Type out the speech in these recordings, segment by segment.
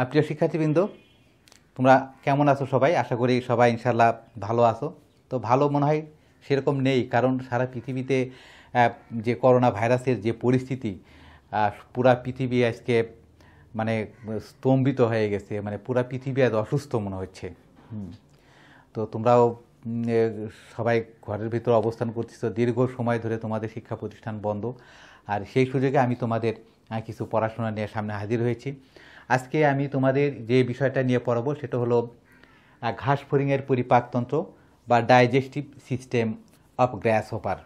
আর প্রিয় শিক্ষার্থীবৃন্দ তোমরা কেমন আছো সবাই আশা করি সবাই ইনশাল্লাহ ভালো আছো তো ভালো মনে হয় সেরকম নেই কারণ সারা পৃথিবীতে যে করোনা ভাইরাসের যে পরিস্থিতি পুরা পৃথিবী আজকে মানে স্তম্ভিত হয়ে গেছে মানে পুরা পৃথিবী আজ অসুস্থ মনে হচ্ছে তো তোমরাও সবাই ঘরের ভিতরে অবস্থান করতেছ দীর্ঘ সময় ধরে তোমাদের শিক্ষা প্রতিষ্ঠান বন্ধ আর সেই সুযোগে আমি তোমাদের কিছু পড়াশোনা নিয়ে সামনে হাজির হয়েছি আজকে আমি তোমাদের যে বিষয়টা নিয়ে পড়াবো সেটা হলো ঘাস ফরিংয়ের পরিপাকতন্ত্র বা digestive system of grasshopper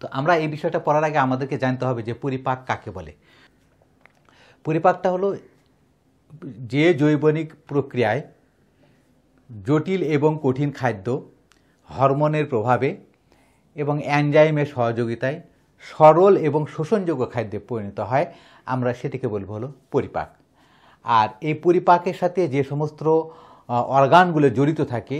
তো আমরা এই বিষয়টা পড়ার আগে আমাদেরকে জানতে হবে যে পরিপাক কাকে বলে পরিপাকটা হলো যে জৈবনিক প্রক্রিয়ায় জটিল এবং কঠিন খাদ্য হরমোনের প্রভাবে এবং অ্যানজাইমের সহযোগিতায় সরল এবং শোষণযোগ্য খাদ্যে পরিণত হয় আমরা সেটিকে বলবো হলো পরিপাক আর এই পরিপাকের সাথে যে সমস্ত অর্গানগুলো জড়িত থাকে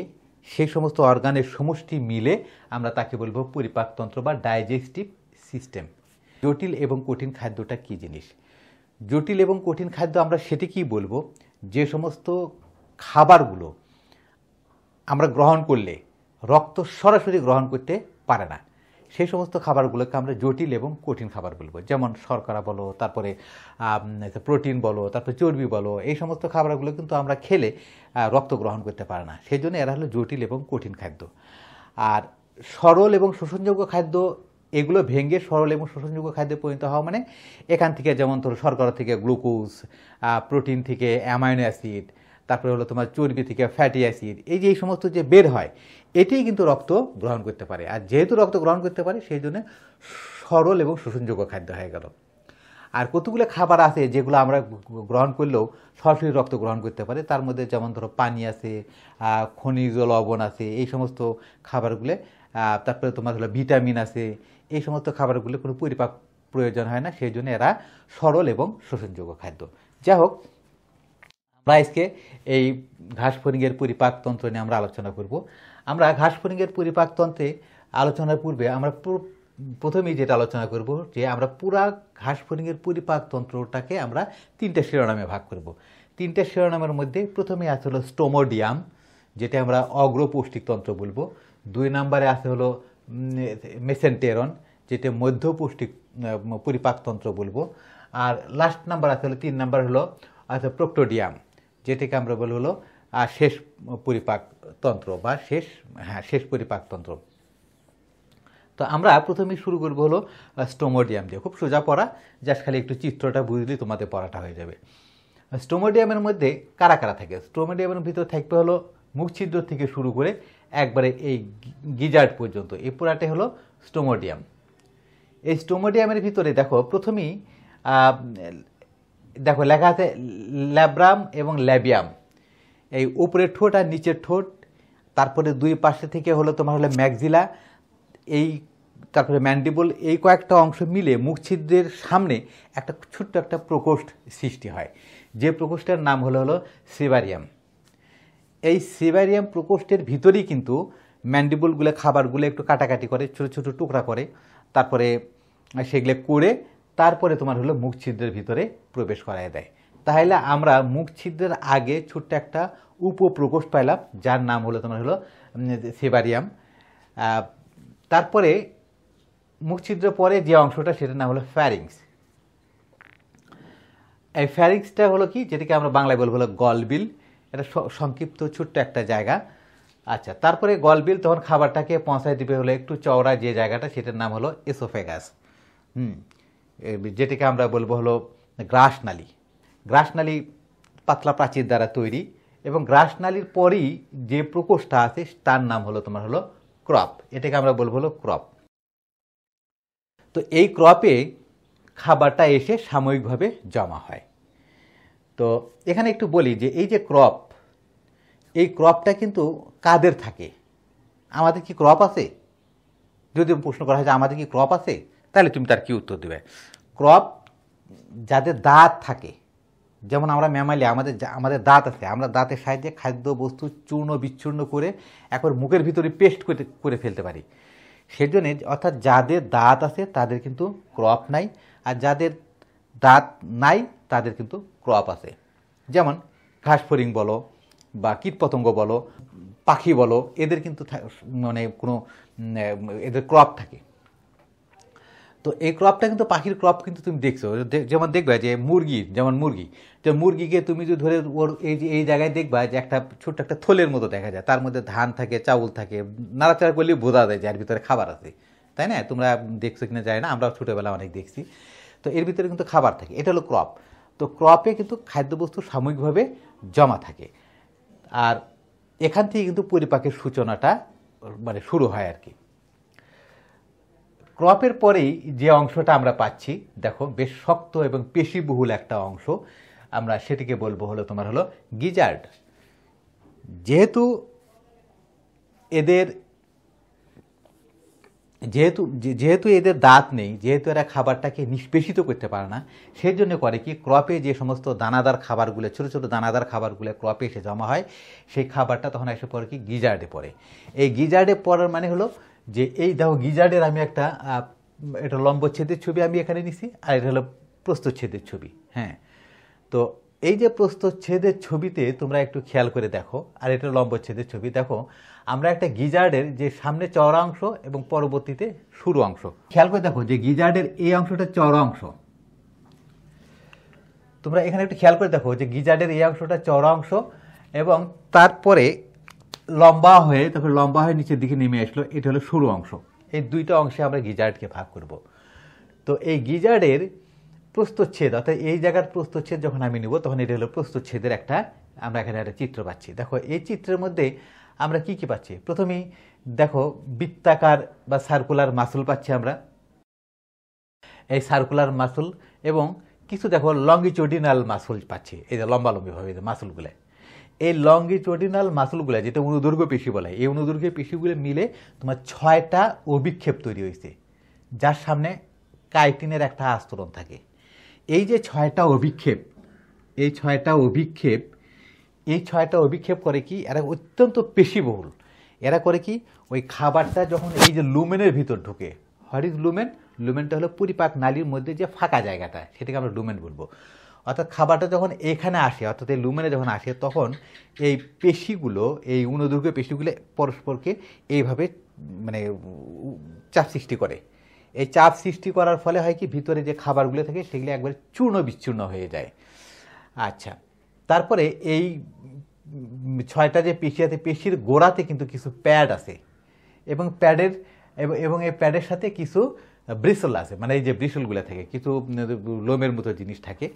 সেই সমস্ত অর্গানের সমষ্টি মিলে আমরা তাকে বলবো পরিপাকতন্ত্র বা ডাইজেস্টিভ সিস্টেম জটিল এবং কঠিন খাদ্যটা কী জিনিস জটিল এবং কঠিন খাদ্য আমরা সেটিকেই বলবো যে সমস্ত খাবারগুলো আমরা গ্রহণ করলে রক্ত সরাসরি গ্রহণ করতে পারে না সেই সমস্ত খাবারগুলোকে আমরা জটিল এবং কঠিন খাবার বলবো যেমন শর্করা বলো তারপরে প্রোটিন বলো তারপরে চর্বি বলো এই সমস্ত খাবারগুলো কিন্তু আমরা খেলে রক্ত গ্রহণ করতে পারে না সেই জন্য এরা হলো জটিল এবং কঠিন খাদ্য আর সরল এবং শোষণযোগ্য খাদ্য এগুলো ভেঙে সরল এবং শোষণযোগ্য খাদ্যে পরিণত হওয়া মানে এখান থেকে যেমন ধরো শর্করা থেকে গ্লুকোজ প্রোটিন থেকে অ্যামাইনো অ্যাসিড তারপরে হলো তোমার চর্বি থেকে ফ্যাটি অ্যাসিড এই যে এই সমস্ত যে বের হয় এটি কিন্তু রক্ত গ্রহণ করতে পারে আর যেহেতু রক্ত গ্রহণ করতে পারে সেই জন্য সরল এবং শোষণযোগ্য খাদ্য হয়ে গেল আর কতগুলো খাবার আছে যেগুলো আমরা গ্রহণ করলেও সরাসরি রক্ত গ্রহণ করতে পারে তার মধ্যে যেমন ধরো পানি আছে খনিজ লবণ আছে এই সমস্ত খাবারগুলো তারপরে তোমার হলো ভিটামিন আছে এই সমস্ত খাবারগুলো কোনো পরিপাক প্রয়োজন হয় না সেই জন্য এরা সরল এবং শোষণযোগ্য খাদ্য যাই হোক আজকে এই ঘাস ফরিংয়ের পরিপাকতন্ত্র নিয়ে আমরা আলোচনা করব আমরা ঘাস ফরিংয়ের পরিপাকতন্ত্রে আলোচনার পূর্বে আমরা প্রথমেই যেটা আলোচনা করব যে আমরা পুরা ঘাস ফরিংয়ের পরিপাকতন্ত্রটাকে আমরা তিনটা শিরোনামে ভাগ করব তিনটা শিরোনামের মধ্যে প্রথমে আছে হলো স্টোমোডিয়াম যেটা আমরা অগ্রপৌষ্টিকতন্ত্র বলবো দুই নম্বরে আছে হলো মেসেন্টেরন যেটা মধ্য পৌষ্টিক পরিপাকতন্ত্র বলবো আর লাস্ট নাম্বার আছে হলো তিন নাম্বার হলো আচ্ছা প্রোক্টোডিয়াম যেটিকে আমরা বলি হলো শেষ পরিপাক তন্ত্র বা শেষ হ্যাঁ শেষ পরিপাক তন্ত্র তো আমরা প্রথমে শুরু করবো হলো স্টোমোডিয়াম দিয়ে খুব সোজা পড়া জাস্ট খালি একটু চিত্রটা বুঝলি তোমাদের পড়াটা হয়ে যাবে স্টোমোডিয়ামের মধ্যে কারা কারা থাকে স্টোমোডিয়ামের ভিতরে থাকবে হলো মুখ ছিদ্র থেকে শুরু করে একবারে এই গিজার্ড পর্যন্ত এই পোড়াটাই হলো স্টোমোডিয়াম এই স্টোমোডিয়ামের ভিতরে দেখো প্রথমেই দেখো লেখা আছে ল্যাব্রাম এবং ল্যাবিয়াম এই উপরে ঠোঁট আর নিচের ঠোঁট তারপরে দুই পাশে থেকে হলো তোমার হলো ম্যাকজিলা এই তারপরে ম্যান্ডিবল এই কয়েকটা অংশ মিলে মুখ ছিদ্রের সামনে একটা ছোট্ট একটা প্রকোষ্ঠ সৃষ্টি হয় যে প্রকোষ্ঠের নাম হলো হলো সেবারিয়াম এই সেবারিয়াম প্রকোষ্ঠের ভিতরেই কিন্তু ম্যান্ডিবলগুলো খাবারগুলো একটু কাটাকাটি করে ছোটো ছোটো টুকরা করে তারপরে সেগুলো করে তারপরে তোমার হলো মুখ ছিদ্রের ভিতরে প্রবেশ করায় দেয় তাহলে আমরা মুখ ছিদ্রের আগে ছোট্ট একটা উপপ্রকোষ্ঠ পাইলাম যার নাম হলো তোমার হলো সেবারিয়াম তারপরে মুখ ছিদ্র পরে যে অংশটা সেটার নাম হলো ফ্যারিংস এই ফ্যারিংসটা হলো কি যেটাকে আমরা বাংলায় বলবো হলো গলবিল এটা সংক্ষিপ্ত ছোট্ট একটা জায়গা আচ্ছা তারপরে গলবিল তখন খাবারটাকে পৌঁছায় দিবে হলো একটু চওড়া যে জায়গাটা সেটার নাম হলো এসোফেগাস হুম যেটিকে আমরা বলবো হলো গ্রাসনালি গ্রাসনালি পাতলা প্রাচীর দ্বারা তৈরি এবং গ্রাসনালির পরেই যে প্রকোষ্ঠটা আছে তার নাম হলো তোমার হলো ক্রপ এটাকে আমরা বলবো হলো ক্রপ তো এই ক্রপে খাবারটা এসে সাময়িকভাবে জমা হয় তো এখানে একটু বলি যে এই যে ক্রপ এই ক্রপটা কিন্তু কাদের থাকে আমাদের কি ক্রপ আছে যদি প্রশ্ন করা হয় যে আমাদের কি ক্রপ আছে তাহলে তুমি তার কি উত্তর দেবে ক্রপ যাদের দাঁত থাকে যেমন আমরা ম্যামালি আমাদের আমাদের দাঁত আছে আমরা দাঁতের সাহায্যে খাদ্যবস্তু চূর্ণ বিচ্ছূর্ণ করে একবার মুখের ভিতরে পেস্ট করে করে ফেলতে পারি সেজন্যে অর্থাৎ যাদের দাঁত আছে তাদের কিন্তু ক্রপ নাই আর যাদের দাঁত নাই তাদের কিন্তু ক্রপ আছে যেমন ঘাসফড়িং বলো বা কীটপতঙ্গ বলো পাখি বলো এদের কিন্তু মানে কোনো এদের ক্রপ থাকে তো এই ক্রপটা কিন্তু পাখির ক্রপ কিন্তু তুমি দেখছো যেমন দেখবে যে মুরগি যেমন মুরগি তো মুরগিকে তুমি যদি ধরে ওর এই যে এই জায়গায় দেখবা যে একটা ছোট্ট একটা থলের মতো দেখা যায় তার মধ্যে ধান থাকে চাউল থাকে নাড়াচাড়া করলে বোঝা যায় যে এর ভিতরে খাবার আছে তাই না তোমরা দেখছো কিনা যায় না আমরা ছোটোবেলা অনেক দেখছি তো এর ভিতরে কিন্তু খাবার থাকে এটা হলো ক্রপ তো ক্রপে কিন্তু খাদ্যবস্তু সাময়িকভাবে জমা থাকে আর এখান থেকে কিন্তু পরিপাকের সূচনাটা মানে শুরু হয় আর কি ক্রপের পরেই যে অংশটা আমরা পাচ্ছি দেখো বেশ শক্ত এবং পেশিবহুল একটা অংশ আমরা সেটিকে বলবো হলো তোমার হলো গিজার্ড যেহেতু এদের যেহেতু যেহেতু এদের দাঁত নেই যেহেতু এরা খাবারটাকে নিষ্পেষিত করতে পারে না সেই জন্য করে কি ক্রপে যে সমস্ত দানাদার খাবারগুলো ছোটো ছোটো দানাদার খাবারগুলো ক্রপে এসে জমা হয় সেই খাবারটা তখন এসে পড়ে কি গিজার্ডে পড়ে এই গিজার্ডে পড়ার মানে হলো যে এই দেখো গিজার্ডের আমি একটা এটা লম্বচ্ছেদের ছবি আমি এখানে নিছি আর এটা হলো প্রস্তুচ্ছেদের ছবি হ্যাঁ তো এই যে প্রস্তুচ্ছেদের ছবিতে তোমরা একটু খেয়াল করে দেখো আর এটা লম্বচ্ছেদের ছবি দেখো আমরা একটা গিজার্ডের যে সামনে চড়া অংশ এবং পরবর্তীতে শুরু অংশ খেয়াল করে দেখো যে গিজার্ডের এই অংশটা চড়া অংশ তোমরা এখানে একটু খেয়াল করে দেখো যে গিজার্ডের এই অংশটা চড়া অংশ এবং তারপরে লম্বা হয়ে তখন লম্বা হয়ে নিচের দিকে নেমে আসলো এটা হলো সরু অংশ এই দুইটা অংশে আমরা গিজার্ডকে ভাগ করব তো এই গিজার্ডের প্রস্তচ্ছেদ অর্থাৎ এই জায়গার প্রস্তচ্ছেদ যখন আমি নেব তখন এটা হলো প্রস্তচ্ছেদের একটা আমরা এখানে একটা চিত্র পাচ্ছি দেখো এই চিত্রের মধ্যে আমরা কি কি পাচ্ছি প্রথমেই দেখো বৃত্তাকার বা সার্কুলার মাসুল পাচ্ছি আমরা এই সার্কুলার মাসুল এবং কিছু দেখো লঙ্গিচুডিনাল মাসুল পাচ্ছি এই যে লম্বালম্বিভাবে মাসুলগুলো এই লঙ্গিটুডিনাল মাসলগুলো যেটা অনুদুর্গ পেশি বলে এই অনুদুর্গের পেশিগুলো মিলে তোমার ছয়টা অভিক্ষেপ তৈরি হয়েছে যার সামনে কাইটিনের একটা আস্তরণ থাকে এই যে ছয়টা অভিক্ষেপ এই ছয়টা অভিক্ষেপ এই ছয়টা অভিক্ষেপ করে কি এরা অত্যন্ত পেশিবহুল এরা করে কি ওই খাবারটা যখন এই যে লুমেনের ভিতর ঢুকে হরিজ লুমেন লুমেনটা হলো পরিপাক নালীর মধ্যে যে ফাঁকা জায়গাটা সেটাকে আমরা লুমেন বলবো অর্থাৎ খাবারটা যখন এখানে আসে অর্থাৎ এই লুমেনে যখন আসে তখন এই পেশিগুলো এই অনুদৈর্ঘ্য পেশিগুলো পরস্পরকে এইভাবে মানে চাপ সৃষ্টি করে এই চাপ সৃষ্টি করার ফলে হয় কি ভিতরে যে খাবারগুলো থাকে সেগুলো একবারে চূর্ণ বিচ্ছূর্ণ হয়ে যায় আচ্ছা তারপরে এই ছয়টা যে পেশি আছে পেশির গোড়াতে কিন্তু কিছু প্যাড আছে এবং প্যাডের এবং এই প্যাডের সাথে কিছু ব্রিসল আছে মানে এই যে ব্রিসলগুলো থাকে কিছু লোমের মতো জিনিস থাকে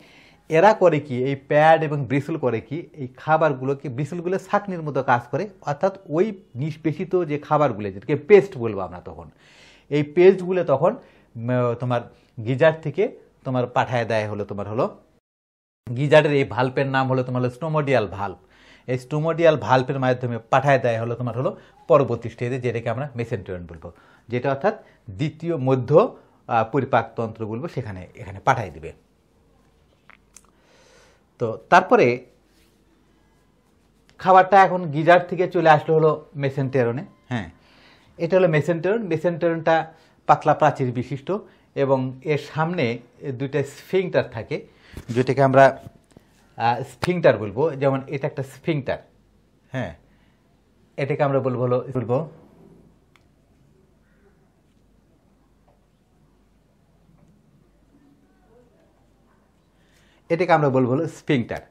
এরা করে কি এই প্যাড এবং ব্রিসল করে কি এই খাবারগুলোকে ব্রিসলগুলো শাকনির মতো কাজ করে অর্থাৎ ওই নিষ্পেষিত যে খাবারগুলো যেটাকে পেস্ট বলবো আমরা তখন এই পেস্টগুলো তখন তোমার গিজার থেকে তোমার পাঠায় দেয় হলো তোমার হলো গিজারের এই ভাল্পের নাম হলো তোমার হলো স্টোমোডিয়াল ভাল্প এই স্টোমোডিয়াল ভাল্পের মাধ্যমে পাঠায় দেয় হলো তোমার হলো পরবর্তী স্টেজে যেটাকে আমরা ট্রেন বলবো যেটা অর্থাৎ দ্বিতীয় মধ্য পরিপাকতন্ত্র বলবো সেখানে এখানে পাঠায় দিবে তো তারপরে খাবারটা এখন গিজার থেকে চলে আসলো হলো মেসেন্টেরনে হ্যাঁ এটা হলো মেসেন্টেরন মেসেন্টেরনটা পাতলা প্রাচীর বিশিষ্ট এবং এর সামনে দুইটা স্ফিংটার থাকে যেটাকে আমরা স্ফিংটার বলবো যেমন এটা একটা স্ফিংটার হ্যাঁ এটাকে আমরা বলবো হলো বলবো এটাকে আমরা বলবো হলো স্পিংটার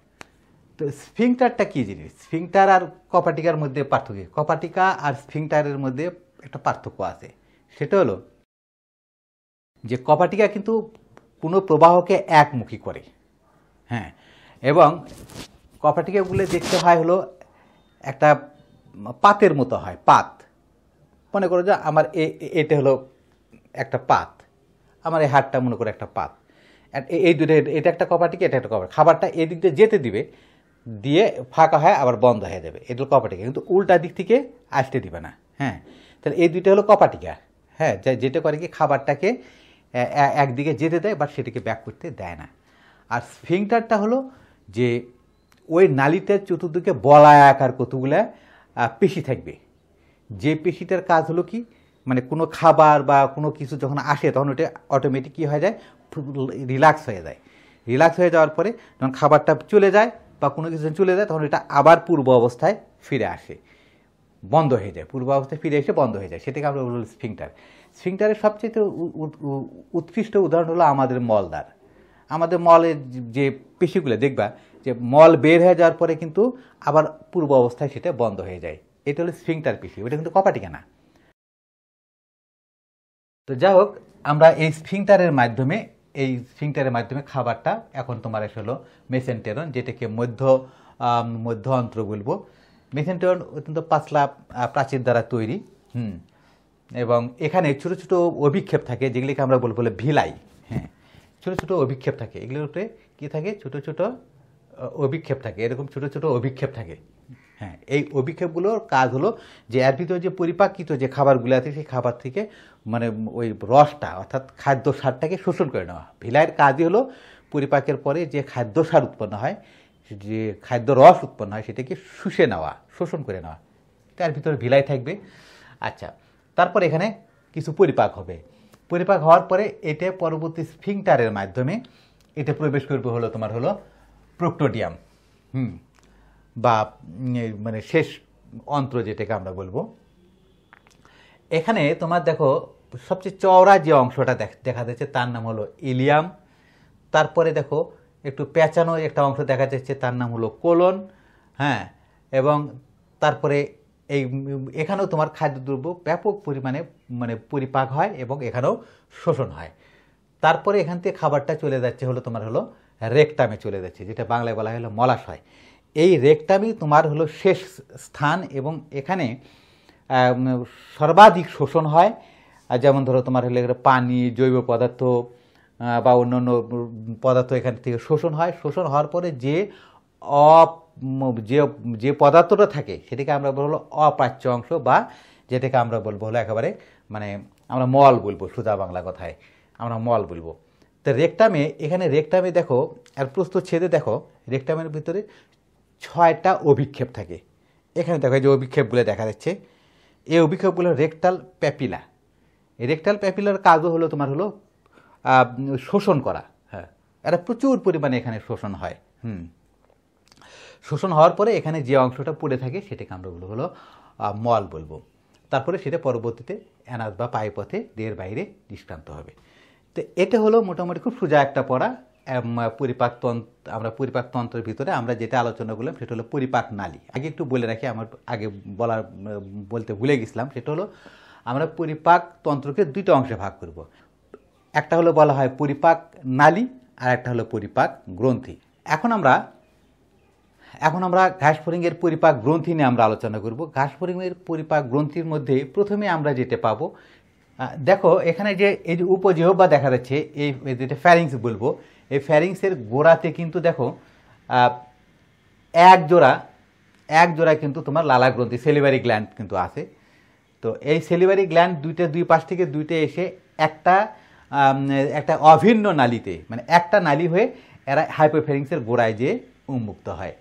তো স্পিংটারটা কী জিনিস স্পিংটার আর কপাটিকার মধ্যে পার্থক্য কপাটিকা আর স্পিংটারের মধ্যে একটা পার্থক্য আছে সেটা হলো যে কপাটিকা কিন্তু কোনো প্রবাহকে একমুখী করে হ্যাঁ এবং কপাটিকাগুলো দেখতে হয় হলো একটা পাতের মতো হয় পাত মনে করো যে আমার এ এটা হলো একটা পাত আমার এই হাতটা মনে করো একটা পাত এই দুটো এটা একটা কপাটিকে এটা একটা কপাট খাবারটা এদিক দিয়ে যেতে দিবে দিয়ে ফাঁকা হয় আবার বন্ধ হয়ে যাবে এই দুটো কপাটিকা কিন্তু উল্টা দিক থেকে আসতে দিবে না হ্যাঁ তাহলে এই দুইটা হলো কপাটিকা হ্যাঁ যেটা করে কি খাবারটাকে একদিকে যেতে দেয় বাট সেটাকে ব্যাক করতে দেয় না আর স্ফিংটারটা হলো যে ওই নালিটার চতুর্দিকে বলায় আকার কতগুলা পেশি থাকবে যে পেশিটার কাজ হলো কি মানে কোনো খাবার বা কোনো কিছু যখন আসে তখন ওটা অটোমেটিক কী হয়ে যায় রিল্যাক্স হয়ে যায় রিল্যাক্স হয়ে যাওয়ার পরে যখন খাবারটা চলে যায় বা কোনো কিছু চলে যায় তখন এটা আবার পূর্ব অবস্থায় ফিরে আসে বন্ধ হয়ে যায় পূর্ব অবস্থায় ফিরে এসে বন্ধ হয়ে যায় সেটাকে আমরা বলি স্ফিংটার স্ফিংটারের সবচেয়ে উৎকৃষ্ট উদাহরণ হলো আমাদের মলদার আমাদের মলের যে পেশিগুলো দেখবা যে মল বের হয়ে যাওয়ার পরে কিন্তু আবার পূর্ব অবস্থায় সেটা বন্ধ হয়ে যায় এটা হলো স্ফিংটার পেশি ওটা কিন্তু কপাটি কেনা তো যাই হোক আমরা এই স্ফিংটারের মাধ্যমে এই সিংটারের মাধ্যমে খাবারটা এখন তোমার এসে হলো মেসেন্টেরন যেটাকে মধ্য মধ্য অন্ত্র বলবো মেসেন্টেরন অত্যন্ত পাঁচলা প্রাচীর দ্বারা তৈরি হুম এবং এখানে ছোট ছোট অভিক্ষেপ থাকে যেগুলিকে আমরা বলবো বলে ভিলাই হ্যাঁ ছোট ছোট অভিক্ষেপ থাকে এগুলোর উপরে কী থাকে ছোট ছোট অভিক্ষেপ থাকে এরকম ছোট ছোট অভিক্ষেপ থাকে হ্যাঁ এই অভিক্ষেপগুলোর কাজ হলো যে এর ভিতরে যে পরিপাকিত যে খাবারগুলো আছে সেই খাবার থেকে মানে ওই রসটা অর্থাৎ খাদ্য সারটাকে শোষণ করে নেওয়া ভিলাইয়ের কাজই হলো পরিপাকের পরে যে খাদ্য সার উৎপন্ন হয় যে খাদ্য রস উৎপন্ন হয় সেটাকে শুষে নেওয়া শোষণ করে নেওয়া তার ভিতরে ভিলাই থাকবে আচ্ছা তারপর এখানে কিছু পরিপাক হবে পরিপাক হওয়ার পরে এটা পরবর্তী স্ফিংটারের মাধ্যমে এটা প্রবেশ করবে হলো তোমার হলো প্রোক্টোডিয়াম হুম বা মানে শেষ অন্ত্র যেটাকে আমরা বলবো এখানে তোমার দেখো সবচেয়ে চওড়া যে অংশটা দেখা যাচ্ছে তার নাম হলো ইলিয়াম তারপরে দেখো একটু পেঁচানো একটা অংশ দেখা যাচ্ছে তার নাম হলো কোলন হ্যাঁ এবং তারপরে এই এখানেও তোমার খাদ্যদ্রব্য ব্যাপক পরিমাণে মানে পরিপাক হয় এবং এখানেও শোষণ হয় তারপরে এখান থেকে খাবারটা চলে যাচ্ছে হলো তোমার হলো রেকটামে চলে যাচ্ছে যেটা বাংলায় বলা হলো মলাশয় এই রেকটামই তোমার হলো শেষ স্থান এবং এখানে সর্বাধিক শোষণ হয় যেমন ধরো তোমার হলো পানি জৈব পদার্থ বা অন্য অন্য পদার্থ এখান থেকে শোষণ হয় শোষণ হওয়ার পরে যে অ যে যে পদার্থটা থাকে সেটাকে আমরা বলবো অপাচ্য অংশ বা যেটাকে আমরা বলবো হলো একেবারে মানে আমরা মল বলবো সোজা বাংলা কথায় আমরা মল বলবো তো রেকটামে এখানে রেকটামে দেখো আর প্রস্তুত ছেদে দেখো রেকটামের ভিতরে ছয়টা অভিক্ষেপ থাকে এখানে দেখো যে অভিক্ষেপগুলো দেখা যাচ্ছে এই অভিক্ষেপগুলো রেকটাল প্যাপিলা রেকটাল প্যাপিলার কাজও হলো তোমার হলো শোষণ করা হ্যাঁ এটা প্রচুর পরিমাণে এখানে শোষণ হয় হুম শোষণ হওয়ার পরে এখানে যে অংশটা পড়ে থাকে সেটাকে আমরা বলবো হলো মল বলবো তারপরে সেটা পরবর্তীতে অ্যানাজ বা পায়ে পথে দেহের বাইরে নিষ্ক্রান্ত হবে তো এটা হলো মোটামুটি খুব সোজা একটা পড়া পরিপাকতন্ত্র আমরা পরিপাকতন্ত্রের ভিতরে আমরা যেটা আলোচনা করলাম সেটা হলো পরিপাক নালী আগে একটু বলে রাখি আমার আগে বলার বলতে ভুলে গেছিলাম সেটা হলো আমরা পরিপাক তন্ত্রকে দুইটা অংশে ভাগ করব একটা হলো বলা হয় পরিপাক নালী আর একটা হলো পরিপাক গ্রন্থি এখন আমরা এখন আমরা ঘাসফড়িংয়ের পরিপাক গ্রন্থি নিয়ে আমরা আলোচনা করব ফরিঙের পরিপাক গ্রন্থির মধ্যে প্রথমে আমরা যেটা পাবো দেখো এখানে যে এই যে উপজেহ বা দেখা যাচ্ছে এই যেটা ফ্যারিংস বলবো এই ফ্যারিংসের গোড়াতে কিন্তু দেখো এক জোড়া এক জোড়া কিন্তু তোমার লালা গ্রন্থি সেলিভারি গ্ল্যান্ড কিন্তু আছে তো এই সেলিভারি গ্ল্যান্ড দুইটা দুই পাশ থেকে দুইটা এসে একটা একটা অভিন্ন নালিতে মানে একটা নালি হয়ে এরা হাইপোফেরিংসের গোড়ায় যেয়ে উন্মুক্ত হয়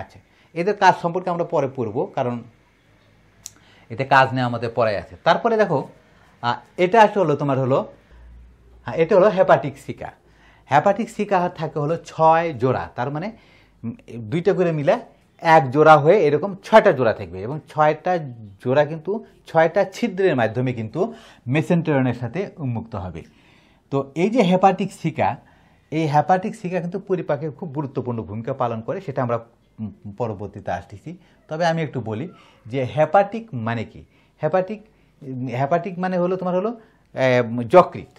আচ্ছা এদের কাজ সম্পর্কে আমরা পরে পড়ব কারণ এতে কাজ নিয়ে আমাদের পরে আছে তারপরে দেখো এটা আসলে তোমার হলো হ্যাঁ এটা হলো হেপাটিক সিকা হ্যাপাটিক সি কাহার থাকে হলো ছয় জোড়া তার মানে দুইটা করে মিলে এক জোড়া হয়ে এরকম ছয়টা জোড়া থাকবে এবং ছয়টা জোড়া কিন্তু ছয়টা ছিদ্রের মাধ্যমে কিন্তু মেসেন্টেরনের সাথে উন্মুক্ত হবে তো এই যে হ্যাপাটিক সিকা এই হ্যাপাটিক সিকা কিন্তু পরিপাকের খুব গুরুত্বপূর্ণ ভূমিকা পালন করে সেটা আমরা পরবর্তীতে আসতেছি তবে আমি একটু বলি যে হ্যাপাটিক মানে কি হ্যাপাটিক হ্যাপাটিক মানে হলো তোমার হলো যকৃত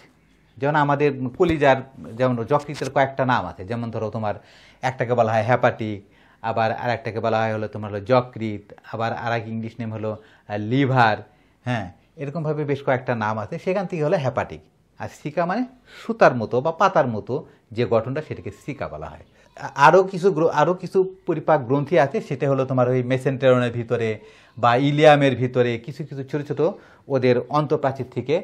যেমন আমাদের কলিজার যেমন যকৃতের কয়েকটা নাম আছে যেমন ধরো তোমার একটাকে বলা হয় হ্যাপাটিক আবার আর একটাকে বলা হয় হলো তোমার হলো যকৃত আবার আর এক ইংলিশ নেম হলো লিভার হ্যাঁ এরকমভাবে বেশ কয়েকটা নাম আছে সেখান থেকে হলো হ্যাপাটিক আর সিকা মানে সুতার মতো বা পাতার মতো যে গঠনটা সেটাকে সিকা বলা হয় আরও কিছু আরও কিছু পরিপাক গ্রন্থি আছে সেটা হলো তোমার ওই মেসেন্টেরনের ভিতরে বা ইলিয়ামের ভিতরে কিছু কিছু ছোট ছোট ওদের অন্তপ্রাচীর থেকে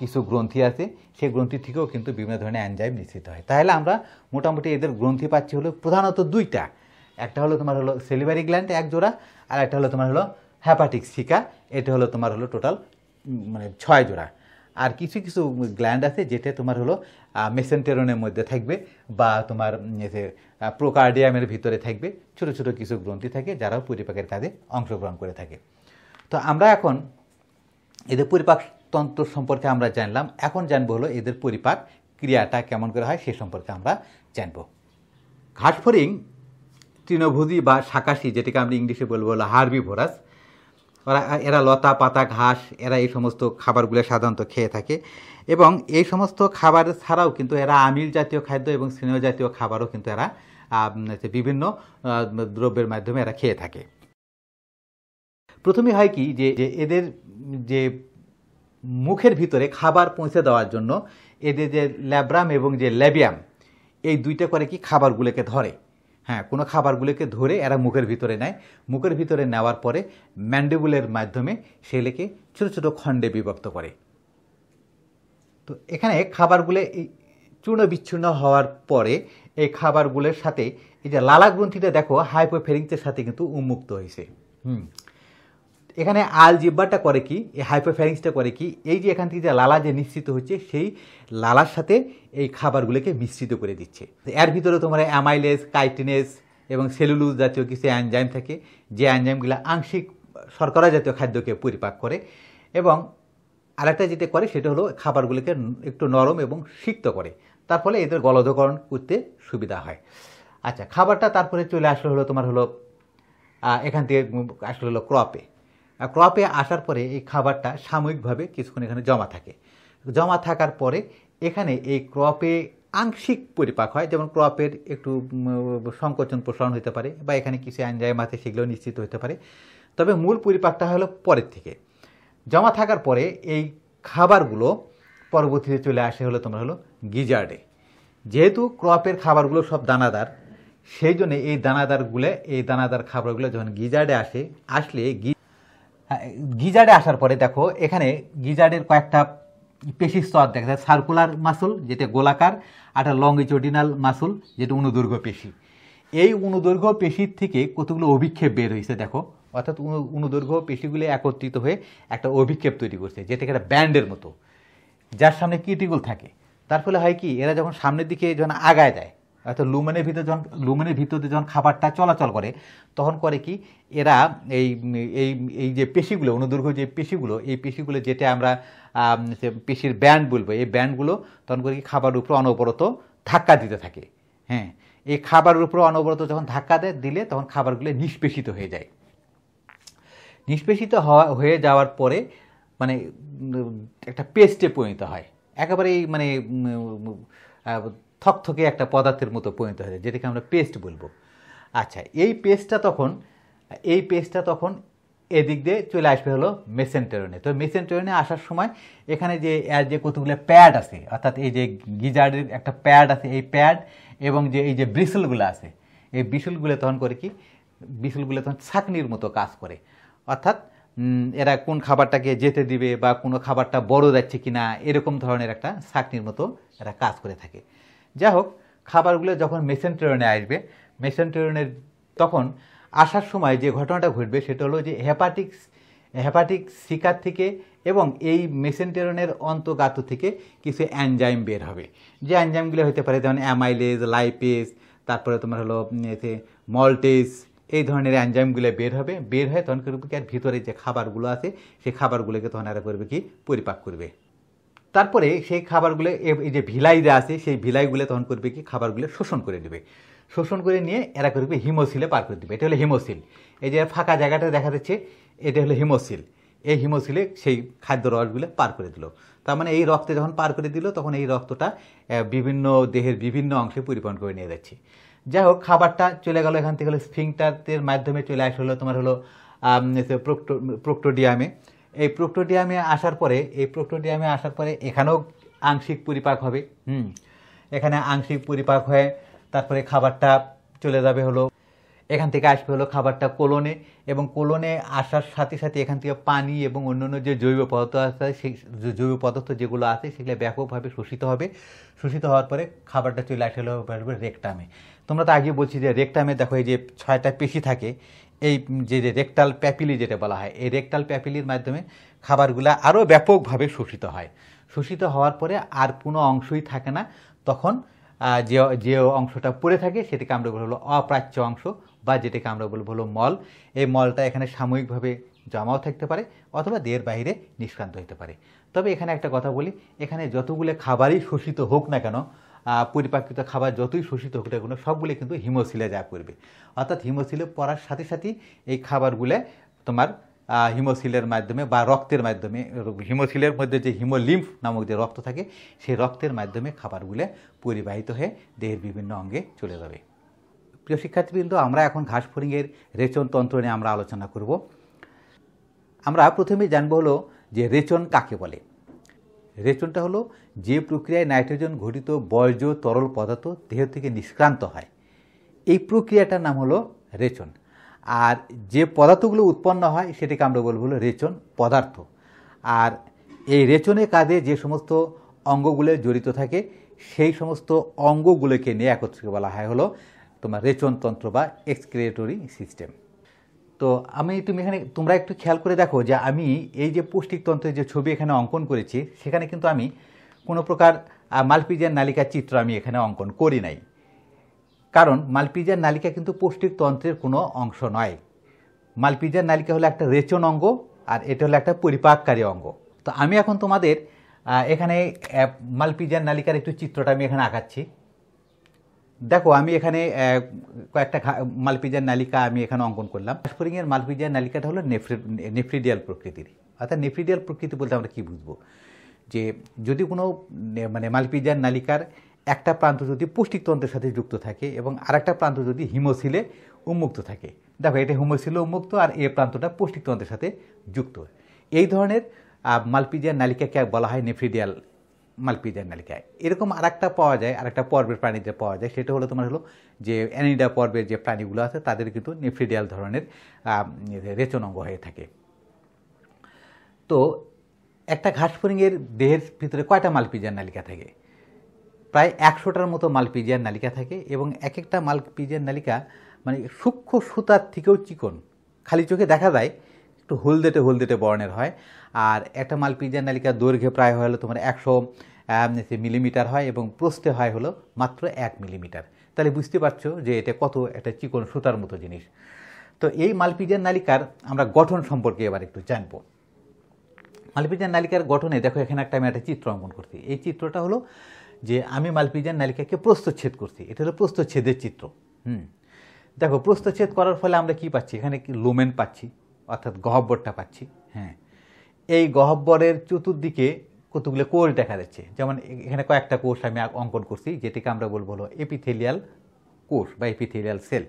কিছু গ্রন্থি আছে সেই গ্রন্থি থেকেও কিন্তু বিভিন্ন ধরনের অ্যানজাইম নিশ্চিত হয় তাহলে আমরা মোটামুটি এদের গ্রন্থি পাচ্ছি হলো প্রধানত দুইটা একটা হলো তোমার হলো সেলিভারি গ্ল্যান্ড এক জোড়া আর একটা হলো তোমার হলো হ্যাপাটিক শিকা এটা হলো তোমার হলো টোটাল মানে ছয় জোড়া আর কিছু কিছু গ্ল্যান্ড আছে যেটা তোমার হলো মেসেন্টেরনের মধ্যে থাকবে বা তোমার প্রোকার্ডিয়ামের ভিতরে থাকবে ছোট ছোট কিছু গ্রন্থি থাকে যারাও পরিপাকের কাজে অংশগ্রহণ করে থাকে তো আমরা এখন এদের পরিপাকতন্ত্র সম্পর্কে আমরা জানলাম এখন জানবো হলো এদের পরিপাক ক্রিয়াটা কেমন করে হয় সে সম্পর্কে আমরা জানব ঘাটফড়িং তৃণভূজি বা শাকাশি যেটিকে আমরা ইংলিশে বলবো হলো হার্বি ভোরাস ওরা এরা লতা পাতা ঘাস এরা এই সমস্ত খাবারগুলো সাধারণত খেয়ে থাকে এবং এই সমস্ত খাবার ছাড়াও কিন্তু এরা আমিল জাতীয় খাদ্য এবং স্নেহ জাতীয় খাবারও কিন্তু এরা বিভিন্ন দ্রব্যের মাধ্যমে এরা খেয়ে থাকে প্রথমে হয় কি যে এদের যে মুখের ভিতরে খাবার পৌঁছে দেওয়ার জন্য এদের যে ল্যাব্রাম এবং যে ল্যাবিয়াম এই দুইটা করে কি খাবারগুলোকে ধরে হ্যাঁ কোনো খাবারগুলোকে ধরে এরা মুখের ভিতরে নেয় মুখের ভিতরে নেওয়ার পরে ম্যান্ডেবুলের মাধ্যমে সেলেকে ছোট ছোট খণ্ডে বিভক্ত করে তো এখানে খাবারগুলো চূর্ণ বিচ্ছুর্ণ হওয়ার পরে এই খাবারগুলোর সাথে এই যে লালা গ্রন্থিটা দেখো হাইপোফেরিংসের সাথে কিন্তু উন্মুক্ত হয়েছে হুম এখানে আল জিব্বাটা করে কি এই হাইপোফ্যারিংসটা করে কি এই যে এখান থেকে যে লালা যে নিশ্চিত হচ্ছে সেই লালার সাথে এই খাবারগুলোকে মিশ্রিত করে দিচ্ছে এর ভিতরে তোমার অ্যামাইলেস কাইটিনেস এবং সেলুলুজ জাতীয় কিছু অ্যানজাইম থাকে যে অ্যানজাইমগুলো আংশিক শর্করা জাতীয় খাদ্যকে পরিপাক করে এবং আরেকটা যেটা করে সেটা হলো খাবারগুলোকে একটু নরম এবং সিক্ত করে তার ফলে এদের গলধকরণ করতে সুবিধা হয় আচ্ছা খাবারটা তারপরে চলে আসলে হলো তোমার হলো এখান থেকে আসলে হলো ক্রপে ক্রপে আসার পরে এই খাবারটা সাময়িকভাবে কিছুক্ষণ এখানে জমা থাকে জমা থাকার পরে এখানে এই ক্রপে আংশিক পরিপাক হয় যেমন ক্রপের একটু সংকোচন প্রসারণ হতে পারে বা এখানে কিছু অ্যাঞ্জাইম আছে সেগুলো নিশ্চিত হতে পারে তবে মূল পরিপাকটা হলো পরের থেকে জমা থাকার পরে এই খাবারগুলো পরবর্তীতে চলে আসে হলো তোমরা হলো গিজার্ডে যেহেতু ক্রপের খাবারগুলো সব দানাদার সেই জন্য এই দানাদারগুলো এই দানাদার খাবারগুলো যখন গিজার্ডে আসে আসলে গিজারে আসার পরে দেখো এখানে গিজারের কয়েকটা পেশির স্তর দেখা যায় সার্কুলার মাসুল যেটা গোলাকার আর লং লঙ্গিচোডিনাল মাসুল যেটা অনুদৈর্ঘ্য পেশি এই অনুদৈর্ঘ্য পেশির থেকে কতগুলো অভিক্ষেপ বের হয়েছে দেখো অর্থাৎ অনুদৈর্ঘ্য পেশিগুলি একত্রিত হয়ে একটা অভিক্ষেপ তৈরি করছে যেটা একটা ব্যান্ডের মতো যার সামনে কিটিগুল থাকে তার ফলে হয় কি এরা যখন সামনের দিকে যখন আগায় দেয় অর্থাৎ লুমেনের ভিতরে যখন লুমেনের ভিতরে যখন খাবারটা চলাচল করে তখন করে কি এরা এই এই এই যে পেশিগুলো অনুদৈর্ঘ্য যে পেশিগুলো এই পেশিগুলো যেটা আমরা পেশির ব্যান্ড বলবো এই ব্যান্ডগুলো তখন করে কি খাবার উপরে অনবরত ধাক্কা দিতে থাকে হ্যাঁ এই খাবারের উপর অনবরত যখন ধাক্কা দেয় দিলে তখন খাবারগুলো নিষ্পেষিত হয়ে যায় নিষ্পেষিত হওয়া হয়ে যাওয়ার পরে মানে একটা পেস্টে পরিণত হয় একেবারেই মানে থকথকে একটা পদার্থের মতো পরিণত হয়ে যায় যেটাকে আমরা পেস্ট বলবো আচ্ছা এই পেস্টটা তখন এই পেস্টটা তখন এদিক দিয়ে চলে আসবে হলো মেসেন্টেরনে তো মেসেন্টেরনে আসার সময় এখানে যে এর যে কতগুলো প্যাড আছে অর্থাৎ এই যে গিজারের একটা প্যাড আছে এই প্যাড এবং যে এই যে ব্রিসলগুলো আছে এই ব্রিসলগুলো তখন করে কি ব্রিসলগুলো তখন ছাকনির মতো কাজ করে অর্থাৎ এরা কোন খাবারটাকে যেতে দিবে বা কোনো খাবারটা বড় যাচ্ছে কি না এরকম ধরনের একটা ছাকনির মতো এরা কাজ করে থাকে যাই হোক খাবারগুলো যখন মেসেন্টেরনে আসবে মেসেন্টেরনের তখন আসার সময় যে ঘটনাটা ঘটবে সেটা হলো যে হ্যাপাটিক্স হ্যাপাটিক শিকার থেকে এবং এই মেসেন্টেরনের অন্তগাত থেকে কিছু অ্যানজাইম বের হবে যে অ্যানজাইমগুলো হতে পারে যেমন অ্যামাইলেজ লাইপেজ তারপরে তোমার হলো মল্টেজ এই ধরনের অ্যানজাইমগুলো বের হবে বের হয়ে তখন কি আর ভিতরে যে খাবারগুলো আছে সেই খাবারগুলোকে তখন আর করবে কি পরিপাক করবে তারপরে সেই খাবারগুলো এই যে ভিলাইরা আছে সেই ভিলাইগুলো তখন করবে কি খাবারগুলো শোষণ করে দেবে শোষণ করে নিয়ে এরা করবে হিমোসিলে পার করে দেবে এটা হলো হিমোসিল এই যে ফাঁকা জায়গাটা দেখা যাচ্ছে এটা হলো হিমোসিল এই হিমোসিলে সেই খাদ্য রসগুলো পার করে দিল তার মানে এই রক্তে যখন পার করে দিল তখন এই রক্তটা বিভিন্ন দেহের বিভিন্ন অংশে পরিপূরণ করে নিয়ে যাচ্ছে যাই হোক খাবারটা চলে গেল এখান থেকে হলো স্ফিংটারের মাধ্যমে চলে আসলো তোমার হলো প্রোক্টোডিয়ামে এই প্রোক্টোডিয়ামে আসার পরে এই প্রোক্টোডিয়ামে আসার পরে এখানেও আংশিক পরিপাক হবে হুম এখানে আংশিক পরিপাক হয়ে তারপরে খাবারটা চলে যাবে হলো এখান থেকে আসবে হলো খাবারটা কোলনে এবং কোলনে আসার সাথে সাথে এখান থেকে পানি এবং অন্যান্য যে জৈব পদার্থ আছে সেই জৈব পদার্থ যেগুলো আছে সেগুলো ব্যাপকভাবে শোষিত হবে শোষিত হওয়ার পরে খাবারটা চলে আসলে রেকটামে তোমরা তো আগে বলছি যে রেকটামে দেখো এই যে ছয়টা পেশি থাকে এই যে রেকটাল প্যাপিলি যেটা বলা হয় এই রেকটাল প্যাপিলির মাধ্যমে খাবারগুলো আরও ব্যাপকভাবে শোষিত হয় শোষিত হওয়ার পরে আর কোনো অংশই থাকে না তখন যে যে অংশটা পড়ে থাকে সেটাকে আমরা বলবো অপ্রাচ্য অংশ বা যেটাকে আমরা বলবো হলো মল এই মলটা এখানে সাময়িকভাবে জমাও থাকতে পারে অথবা দেহের বাইরে নিষ্ক্রান্ত হতে পারে তবে এখানে একটা কথা বলি এখানে যতগুলো খাবারই শোষিত হোক না কেন পরিপাকৃত খাবার যতই শোষিত হোক না কোনো সবগুলো কিন্তু হিমোসিলে যা করবে অর্থাৎ হিমোসিলে পড়ার সাথে সাথে এই খাবারগুলো তোমার হিমোসিলের মাধ্যমে বা রক্তের মাধ্যমে হিমোসিলের মধ্যে যে হিমোলিম্ফ নামক যে রক্ত থাকে সেই রক্তের মাধ্যমে খাবারগুলো পরিবাহিত হয়ে দেহের বিভিন্ন অঙ্গে চলে যাবে প্রিয় শিক্ষার্থীবৃন্দ আমরা এখন ঘাস রেচন তন্ত্র নিয়ে আমরা আলোচনা করব আমরা প্রথমে জানবো হলো যে রেচন কাকে বলে রেচনটা হলো যে প্রক্রিয়ায় নাইট্রোজেন ঘটিত বর্জ্য তরল পদার্থ দেহ থেকে নিষ্ক্রান্ত হয় এই প্রক্রিয়াটার নাম হলো রেচন আর যে পদার্থগুলো উৎপন্ন হয় সেটিকে আমরা বলব হলো রেচন পদার্থ আর এই রেচনে কাজে যে সমস্ত অঙ্গগুলো জড়িত থাকে সেই সমস্ত অঙ্গগুলোকে নিয়ে একত্রিত বলা হয় হলো তোমার রেচনতন্ত্র বা এক্সক্রিয়েটরি সিস্টেম তো আমি তুমি এখানে তোমরা একটু খেয়াল করে দেখো যে আমি এই যে পৌষ্টিকতন্ত্রের যে ছবি এখানে অঙ্কন করেছি সেখানে কিন্তু আমি কোনো প্রকার মালপিজিয়ার নালিকার চিত্র আমি এখানে অঙ্কন করি নাই কারণ মালপিজিয়ার নালিকা কিন্তু পৌষ্টিকতন্ত্রের কোনো অংশ নয় মালপিজিয়ার নালিকা হলো একটা রেচন অঙ্গ আর এটা হলো একটা পরিপাককারী অঙ্গ তো আমি এখন তোমাদের এখানে মালপিজিয়ার নালিকার একটু চিত্রটা আমি এখানে আঁকাচ্ছি দেখো আমি এখানে কয়েকটা মালপিজার নালিকা আমি এখানে অঙ্কন করলাম পাশফরিংয়ের মালপিজার নালিকাটা হলো নেফ্রি নেফ্রিডিয়াল প্রকৃতির অর্থাৎ নেফ্রিডিয়াল প্রকৃতি বলতে আমরা কী বুঝবো যে যদি কোনো মানে মালপিজার নালিকার একটা প্রান্ত যদি পুষ্টিকতন্ত্রের সাথে যুক্ত থাকে এবং আরেকটা প্রান্ত যদি হিমোসিলে উন্মুক্ত থাকে দেখো এটা হিমোসিলে উন্মুক্ত আর এ প্রান্তটা পুষ্টিকতন্ত্রের সাথে যুক্ত এই ধরনের মালপিজার নালিকাকে বলা হয় নেফ্রিডিয়াল মালপিজার নালিকায় এরকম আরেকটা পাওয়া যায় আরেকটা পর্বের যে পাওয়া যায় সেটা হলো তোমার হলো যে অ্যানিডা পর্বের যে প্রাণীগুলো আছে তাদের কিন্তু নেফ্রিডিয়াল ধরনের রেচন অঙ্গ হয়ে থাকে তো একটা ঘাসফড়িংয়ের দেহের ভিতরে কয়টা মালপিজার নালিকা থাকে প্রায় একশোটার মতো মালপিজিয়ার নালিকা থাকে এবং এক একটা মালপিজিয়ার নালিকা মানে সূক্ষ্ম সুতার থেকেও চিকন খালি চোখে দেখা যায় একটু হলদেটে হলদেটে বর্ণের হয় আর একটা পিজার নালিকার দৈর্ঘ্যে প্রায় হলো তোমার একশো মিলিমিটার হয় এবং প্রস্থে হয় হলো মাত্র এক মিলিমিটার তাহলে বুঝতে পারছো যে এটা কত একটা চিকন সুতার মতো জিনিস তো এই মালপিজার নালিকার আমরা গঠন সম্পর্কে এবার একটু জানবো মালপিজার নালিকার গঠনে দেখো এখানে একটা আমি একটা চিত্র অঙ্কন করছি এই চিত্রটা হলো যে আমি মালপিজার নালিকাকে প্রস্তচ্ছেদ করছি এটা হলো প্রস্তচ্ছেদের চিত্র হুম দেখো প্রস্তচ্ছেদ করার ফলে আমরা কি পাচ্ছি এখানে কি লোমেন পাচ্ছি অর্থাৎ গহব্বরটা পাচ্ছি হ্যাঁ এই গহব্বরের চতুর্দিকে কতগুলো কোষ দেখা যাচ্ছে যেমন এখানে কয়েকটা কোষ আমি অঙ্কন করছি যেটিকে আমরা বলবো হলো এপিথেলিয়াল কোষ বা এপিথেলিয়াল সেল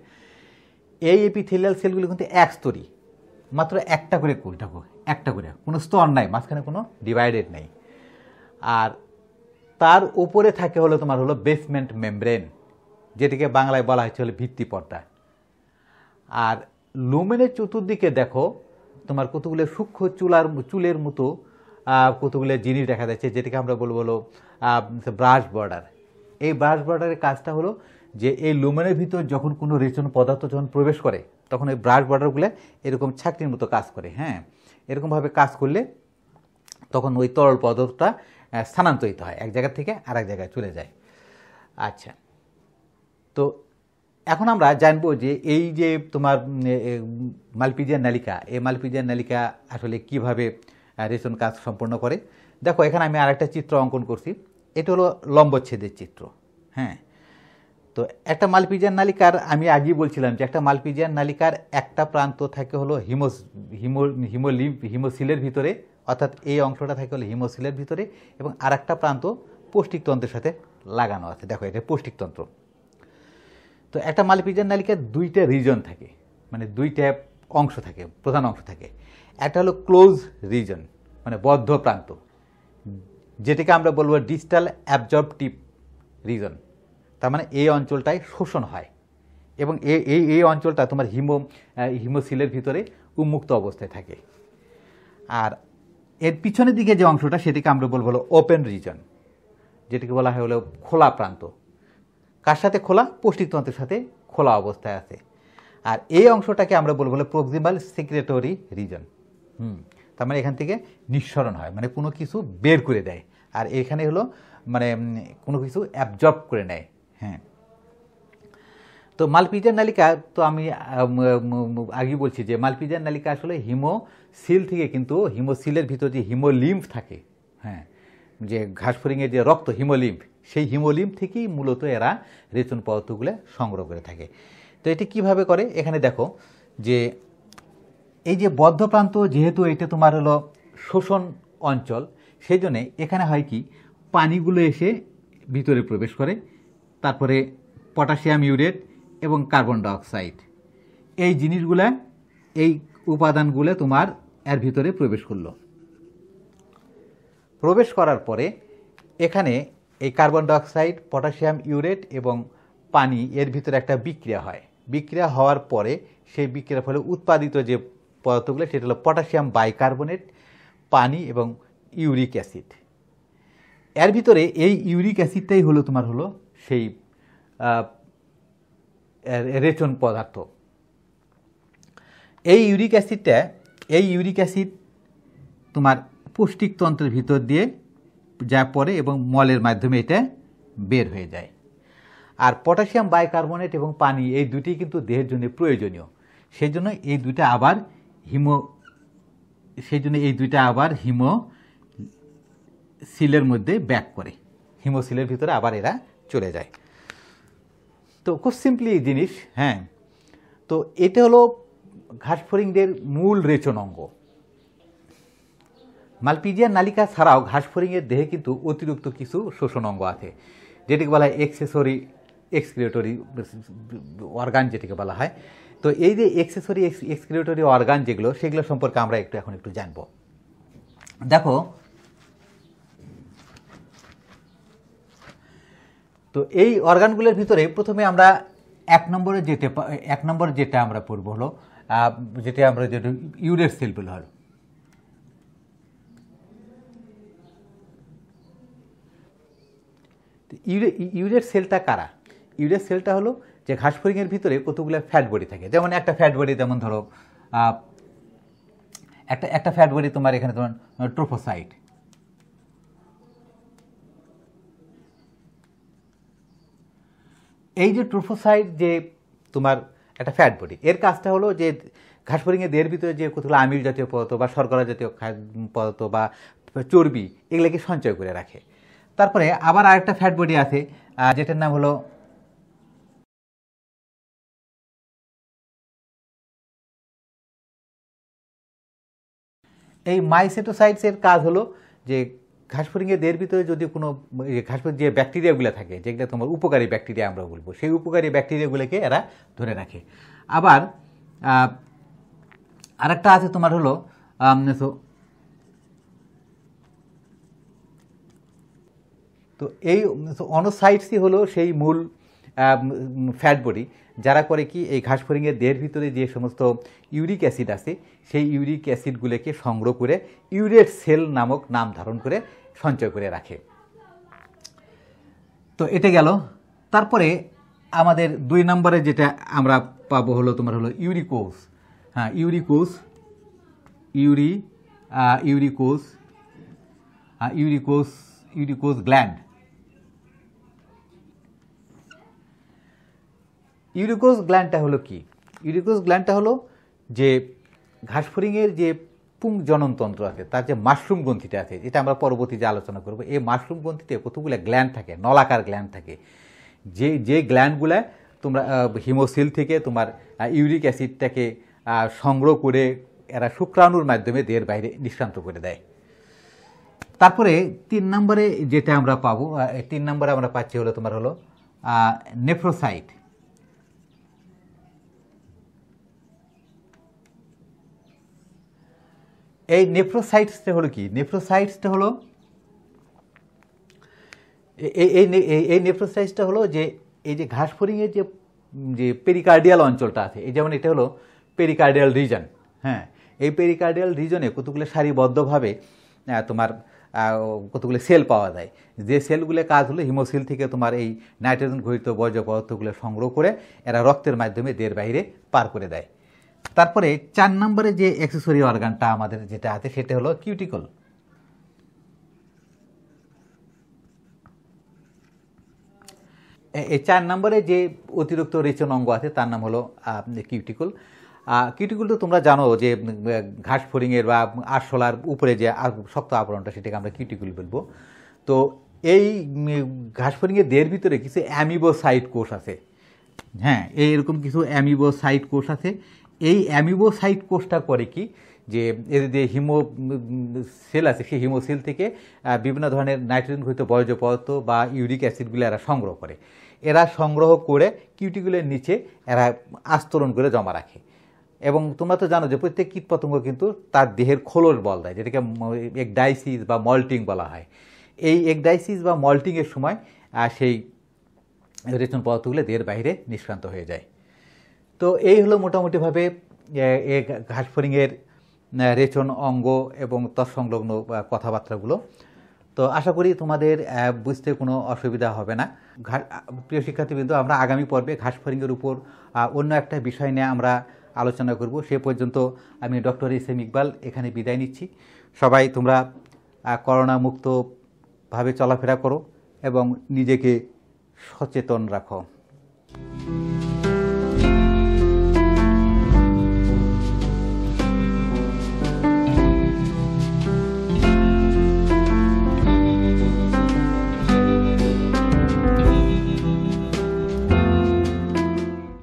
এই এপিথেলিয়াল সেলগুলি কিন্তু এক স্তরী মাত্র একটা করে কোষ দেখো একটা করে কোনো স্তর নাই মাঝখানে কোনো ডিভাইডেড নেই আর তার উপরে থাকে হলো তোমার হলো বেসমেন্ট মেমব্রেন যেটিকে বাংলায় বলা হয়েছে হলো ভিত্তি পর্দা আর লুমেনের চতুর্দিকে দেখো তোমার কতগুলো সূক্ষ্ম চুলার চুলের মতো কতগুলো জিনিস দেখা যাচ্ছে যেটাকে আমরা বলবো বলো ব্রাশ বর্ডার এই ব্রাশ বর্ডারের কাজটা হলো যে এই লুমেনের ভিতর যখন কোনো রেচন পদার্থ যখন প্রবেশ করে তখন এই ব্রাশ বর্ডারগুলো এরকম ছাকটির মতো কাজ করে হ্যাঁ এরকমভাবে কাজ করলে তখন ওই তরল পদার্থটা স্থানান্তরিত হয় এক জায়গা থেকে আর এক জায়গায় চলে যায় আচ্ছা তো এখন আমরা জানবো যে এই যে তোমার মালপিজিয়ার নালিকা এই মালপিজিয়ার নালিকা আসলে কিভাবে রেশন কাজ সম্পন্ন করে দেখো এখানে আমি আরেকটা চিত্র অঙ্কন করছি এটা হলো লম্বচ্ছেদের চিত্র হ্যাঁ তো একটা মালপিজিয়ার নালিকার আমি আগেই বলছিলাম যে একটা মালপিজিয়ার নালিকার একটা প্রান্ত থাকে হলো হিমো হিমো হিমোলি হিমোসিলের ভিতরে অর্থাৎ এই অংশটা থাকে হলো হিমোসিলের ভিতরে এবং আর একটা প্রান্ত পৌষ্টিকতন্ত্রের সাথে লাগানো আছে দেখো এটা পৌষ্টিকতন্ত্র তো একটা মালিপিজার নালিকার দুইটা রিজন থাকে মানে দুইটা অংশ থাকে প্রধান অংশ থাকে একটা হলো ক্লোজ রিজন মানে বদ্ধ প্রান্ত যেটিকে আমরা বলবো ডিজিটাল অ্যাবজর্বটিভ রিজন তার মানে এই অঞ্চলটায় শোষণ হয় এবং এই এই অঞ্চলটা তোমার হিমো হিমোসিলের ভিতরে উন্মুক্ত অবস্থায় থাকে আর এর পিছনের দিকে যে অংশটা সেটিকে আমরা বলবো হলো ওপেন রিজন যেটিকে বলা হয় হলো খোলা প্রান্ত কার সাথে খোলা তন্ত্রের সাথে খোলা অবস্থায় আছে আর এই অংশটাকে আমরা বলবো বলে প্রক্সিমাল সিক্রেটরি রিজন হুম তার মানে এখান থেকে নিঃসরণ হয় মানে কোনো কিছু বের করে দেয় আর এখানে হলো মানে কোনো কিছু অ্যাবজর্ব করে নেয় হ্যাঁ তো মালপিজার নালিকা তো আমি আগেই বলছি যে মালপিজার নালিকা আসলে হিমোসিল থেকে কিন্তু হিমোসিলের ভিতর যে হিমোলিম্ফ থাকে হ্যাঁ যে ঘাসফড়িংয়ের যে রক্ত হিমোলিম্ফ সেই হিমোলিম থেকেই মূলত এরা রেচন পদার্থগুলো সংগ্রহ করে থাকে তো এটি কিভাবে করে এখানে দেখো যে এই যে বদ্ধ প্রান্ত যেহেতু এটা তোমার হলো শোষণ অঞ্চল সেই জন্যে এখানে হয় কি পানিগুলো এসে ভিতরে প্রবেশ করে তারপরে পটাশিয়াম ইউরেট এবং কার্বন ডাইঅক্সাইড এই জিনিসগুলো এই উপাদানগুলো তোমার এর ভিতরে প্রবেশ করলো প্রবেশ করার পরে এখানে এই কার্বন ডাইঅক্সাইড পটাশিয়াম ইউরেট এবং পানি এর ভিতরে একটা বিক্রিয়া হয় বিক্রিয়া হওয়ার পরে সেই বিক্রিয়ার ফলে উৎপাদিত যে পদার্থগুলো সেটা হলো পটাশিয়াম বাইকার্বনেট পানি এবং ইউরিক অ্যাসিড এর ভিতরে এই ইউরিক অ্যাসিডটাই হলো তোমার হলো সেই রেচন পদার্থ এই ইউরিক অ্যাসিডটা এই ইউরিক অ্যাসিড তোমার পুষ্টিকতন্ত্রের ভিতর দিয়ে যা পরে এবং মলের মাধ্যমে এটা বের হয়ে যায় আর পটাশিয়াম বাইকার্বনেট এবং পানি এই দুটি কিন্তু দেহের জন্য প্রয়োজনীয় সেই জন্য এই দুটা আবার হিমো সেই জন্য এই দুইটা আবার হিমো সিলের মধ্যে ব্যাক করে হিমোসিলের ভিতরে আবার এরা চলে যায় তো খুব সিম্পলি জিনিস হ্যাঁ তো এটা হলো ঘাসফরিংদের মূল রেচন অঙ্গ মালপিজিয়া নালিকা ছাড়াও ঘাসফড়িংয়ের দেহে কিন্তু অতিরিক্ত কিছু শোষণ অঙ্গ আছে যেটিকে বলা হয় এক্সেসরি এক্সক্রিয়েটরি অর্গান যেটিকে বলা হয় তো এই যে এক্সেসরি এক্সক্রিয়েটরি অর্গান যেগুলো সেগুলো সম্পর্কে আমরা একটু এখন একটু জানব দেখো তো এই অর্গানগুলোর ভিতরে প্রথমে আমরা এক নম্বরে যেতে এক নম্বরে যেটা আমরা পড়বো হলো যেটা আমরা যেটা ইউরের সেল বলে হয় ইউরের সেলটা কারা ইউরের সেলটা হলো যে ঘাস ফরিংয়ের ভিতরে কতগুলো ফ্যাট বডি থাকে যেমন একটা ফ্যাট বডি যেমন ধরো একটা একটা ফ্যাট বডি তোমার এখানে তোমার ট্রোফোসাইট এই যে ট্রোফোসাইট যে তোমার একটা ফ্যাট বডি এর কাজটা হলো যে ঘাসফড়িংয়ে দেহের ভিতরে যে কতগুলো আমিল জাতীয় পদার্থ বা শর্করা জাতীয় পদার্থ বা চর্বি এগুলোকে সঞ্চয় করে রাখে তারপরে আবার আরেকটা ফ্যাট বডি আছে যেটার নাম হলো এই মাইসেটোসাইটসের কাজ হলো যে ঘাসফড়িংয়ের দেহের ভিতরে যদি কোনো ঘাসফড়িং যে ব্যাকটেরিয়াগুলো থাকে যেগুলো তোমার উপকারী ব্যাকটেরিয়া আমরা বলবো সেই উপকারী ব্যাকটেরিয়াগুলোকে এরা ধরে রাখে আবার আরেকটা আছে তোমার হলো তো এই অনোসাইটসই হলো সেই মূল ফ্যাট বডি যারা করে কি এই ঘাস ফরিংয়ের দেহের ভিতরে যে সমস্ত ইউরিক অ্যাসিড আছে সেই ইউরিক অ্যাসিডগুলোকে সংগ্রহ করে ইউরেট সেল নামক নাম ধারণ করে সঞ্চয় করে রাখে তো এটা গেল তারপরে আমাদের দুই নম্বরে যেটা আমরা পাবো হলো তোমার হলো ইউরিকোস হ্যাঁ ইউরিকোস ইউরি ইউরিকোস ইউরিকোস ইউরিকোজ গ্ল্যান্ড ইউরিকোজ গ্ল্যান্ডটা হলো কি ইউরিকোজ গ্ল্যান্ডটা হলো যে ঘাসফড়িংয়ের যে পুং জননতন্ত্র আছে তার যে মাশরুম গ্রন্থিটা আছে এটা আমরা পরবর্তীতে আলোচনা করব এই মাশরুম গ্রন্থিতে কতগুলো গ্ল্যান্ড থাকে নলাকার গ্ল্যান্ড থাকে যে যে গ্ল্যান্ডগুলো তোমরা হিমোসিল থেকে তোমার ইউরিক অ্যাসিডটাকে সংগ্রহ করে এরা শুক্রাণুর মাধ্যমে দেহের বাইরে নিঃশ্রান্ত করে দেয় তারপরে তিন নম্বরে যেটা আমরা পাবো তিন নম্বরে আমরা পাচ্ছি হলো তোমার হলো নেফ্রোসাইট এই নেফ্রোসাইটসটা হলো কি নেফ্রোসাইটসটা হলো এই এই নেফ্রোসাইটসটা হলো যে এই যে ঘাসফড়িংয়ের যে যে পেরিকার্ডিয়াল অঞ্চলটা আছে এই যেমন এটা হলো পেরিকার্ডিয়াল রিজন হ্যাঁ এই পেরিকার্ডিয়াল রিজনে কতগুলো সারিবদ্ধভাবে তোমার কতগুলো সেল পাওয়া যায় যে সেলগুলো কাজ হলো হিমোসিল থেকে তোমার এই নাইট্রোজেন ঘটিত বর্জ্য পদার্থগুলো সংগ্রহ করে এরা রক্তের মাধ্যমে দেহের বাইরে পার করে দেয় তারপরে চার নম্বরে যে অ্যাক্সেসরি অর্গানটা আমাদের যেটা আছে সেটা হলো কিউটিকল এই চার নম্বরে যে অতিরিক্ত রেচন অঙ্গ আছে তার নাম হলো কিউটিকল কিটিগুলো তোমরা জানো যে ঘাস ফরিংয়ের বা আরশোলার উপরে যে শক্ত আবরণটা সেটাকে আমরা কিটিগুল বলবো তো এই ঘাস ফরিংয়ের দেহের ভিতরে কিছু অ্যামিবোসাইট কোষ আছে হ্যাঁ এইরকম কিছু অ্যামিবোসাইট কোষ আছে এই অ্যামিবোসাইট কোষটা করে কি যে এদের যে হিমো সেল আছে সেই হিমো সেল থেকে বিভিন্ন ধরনের নাইট্রোজেন ঘটিত বর্জ্য পদার্থ বা ইউরিক অ্যাসিডগুলো এরা সংগ্রহ করে এরা সংগ্রহ করে কিউটিগুলের নিচে এরা আস্তরণ করে জমা রাখে এবং তোমরা তো জানো যে প্রত্যেক কীট পতঙ্গ কিন্তু তার দেহের খোলর বল দেয় যেটাকে এক ডাইসিস বা মল্টিং বলা হয় এই এক ডাইসিস বা মল্টিংয়ের সময় সেই রেচন পদার্থগুলো দেহের বাইরে নিষ্ক্রান্ত হয়ে যায় তো এই হলো মোটামুটিভাবে ঘাস ফড়িংয়ের রেচন অঙ্গ এবং তৎসংলগ্ন কথাবার্তাগুলো তো আশা করি তোমাদের বুঝতে কোনো অসুবিধা হবে না প্রিয় শিক্ষার্থীবৃন্দ আমরা আগামী পর্বে ঘাস উপর অন্য একটা বিষয় নিয়ে আমরা আলোচনা করব সে পর্যন্ত আমি ডক্টর এস এম ইকবাল এখানে বিদায় নিচ্ছি সবাই তোমরা করোনা মুক্তভাবে চলাফেরা করো এবং নিজেকে সচেতন রাখো